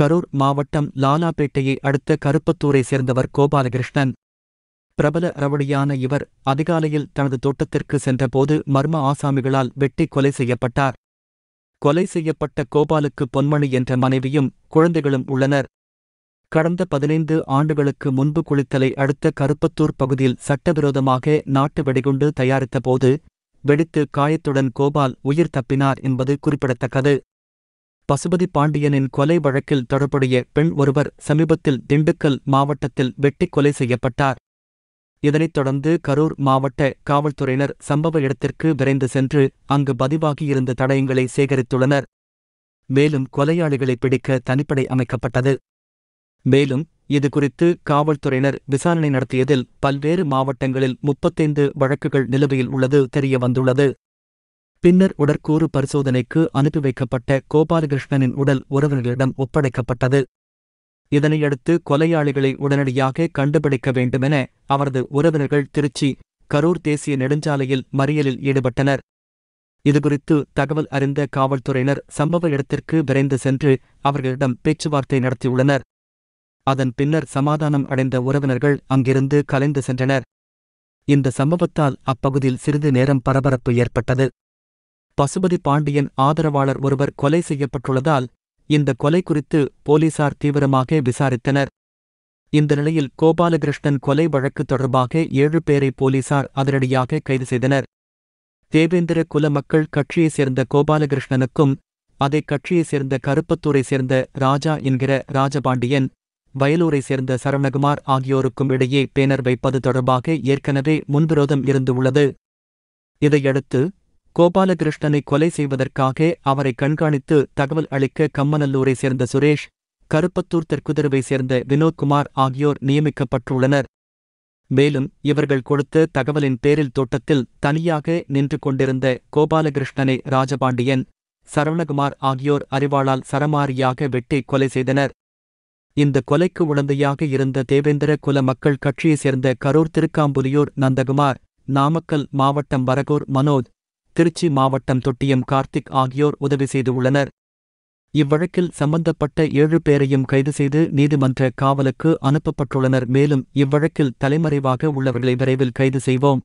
கரூர் மாவட்டம் லாலாபேட்டையை அடுத்த கருப்பத்தூரை சேர்ந்தவர் கோபாலகிருஷ்ணன் பிரபல ரவடியான இவர் அதிகாலையில் தனது தோட்டத்திற்கு சென்றபோது மர்ம ஆசாமிகளால் வெட்டி கொலை செய்யப்பட்டார் கொலை செய்யப்பட்ட கோபாலுக்கு பொன்மணி என்ற மனைவியும் குழந்தைகளும் உள்ளனர் கடந்த பதினைந்து ஆண்டுகளுக்கு முன்பு குளித்தலை அடுத்த கருப்பத்தூர் பகுதியில் சட்டவிரோதமாக நாட்டு வெடிகுண்டு தயாரித்தபோது வெடித்து காயத்துடன் கோபால் உயிர் தப்பினார் என்பது குறிப்பிடத்தக்கது பசுபதி பாண்டியனின் கொலை வழக்கில் தொடர்புடைய பெண் ஒருவர் சமீபத்தில் திண்டுக்கல் மாவட்டத்தில் வெட்டி கொலை செய்யப்பட்டார் இதனைத் தொடர்ந்து கரூர் மாவட்ட காவல்துறையினர் சம்பவ இடத்திற்கு விரைந்து சென்று அங்கு பதிவாகியிருந்த தடயங்களை சேகரித்துள்ளனர் மேலும் கொலையாளிகளை பிடிக்க தனிப்படை அமைக்கப்பட்டது மேலும் இதுகுறித்து காவல்துறையினர் விசாரணை நடத்தியதில் பல்வேறு மாவட்டங்களில் முப்பத்தைந்து வழக்குகள் நிலுவையில் உள்ளது தெரியவந்துள்ளது பின்னர் உடற்கூறு பரிசோதனைக்கு அனுப்பி வைக்கப்பட்ட கோபாலகிருஷ்ணனின் உடல் உறவினர்களிடம் ஒப்படைக்கப்பட்டது இதனையடுத்து கொலையாளிகளை உடனடியாக கண்டுபிடிக்க வேண்டுமென அவரது உறவினர்கள் திருச்சி கரூர் தேசிய நெடுஞ்சாலையில் மறியலில் ஈடுபட்டனர் இதுகுறித்து தகவல் அறிந்த காவல்துறையினர் சம்பவ இடத்திற்கு விரைந்து சென்று அவர்களிடம் பேச்சுவார்த்தை நடத்தியுள்ளனர் அதன் பின்னர் சமாதானம் அடைந்த உறவினர்கள் அங்கிருந்து கலைந்து சென்றனர் இந்த சம்பவத்தால் அப்பகுதியில் சிறிது நேரம் பரபரப்பு ஏற்பட்டது பசுபதி பாண்டியன் ஆதரவாளர் ஒருவர் கொலை செய்யப்பட்டுள்ளதால் இந்த கொலை குறித்து போலீசார் தீவிரமாக விசாரித்தனர் இந்த நிலையில் கோபாலகிருஷ்ணன் கொலை வழக்கு தொடர்பாக ஏழு பேரை போலீசார் அதிரடியாக கைது செய்தனர் தேவேந்திர குல மக்கள் கட்சியைச் சேர்ந்த கோபாலகிருஷ்ணனுக்கும் அதே கட்சியைச் சேர்ந்த கருப்பத்தூரை சேர்ந்த ராஜா என்கிற ராஜபாண்டியன் வயலூரை சேர்ந்த சரவணகுமார் ஆகியோருக்கும் இடையே பேனர் வைப்பது தொடர்பாக ஏற்கனவே முன்விரோதம் இருந்து உள்ளது இதையடுத்து கோபாலகிருஷ்ணனை கொலை செய்வதற்காக அவரை கண்காணித்து தகவல் அளிக்க கம்மநல்லூரை சேர்ந்த சுரேஷ் கருப்பத்தூர் தெற்குதருவை சேர்ந்த வினோத்குமார் ஆகியோர் நியமிக்கப்பட்டுள்ளனர் மேலும் இவர்கள் கொடுத்த தகவலின் பேரில் தோட்டத்தில் தனியாக நின்று கொண்டிருந்த கோபாலகிருஷ்ணனை ராஜபாண்டியன் சரவணகுமார் ஆகியோர் அறிவாளால் சரமாரியாக வெட்டி கொலை செய்தனர் இந்த கொலைக்கு உடந்தையாக இருந்த தேவேந்திர குல மக்கள் கட்சியைச் சேர்ந்த கரூர் திருக்காம்புலியூர் நந்தகுமார் நாமக்கல் மாவட்டம் வரகூர் மனோஜ் திருச்சி மாவட்டம் தொட்டியம் கார்த்திக் ஆகியோர் உதவி செய்துள்ளனர் இவ்வழக்கில் சம்பந்தப்பட்ட ஏழு பேரையும் கைது செய்து நீதிமன்ற காவலுக்கு அனுப்பப்பட்டுள்ளனர் மேலும் இவ்வழக்கில் தலைமறைவாக உள்ளவர்களை விரைவில் கைது செய்வோம்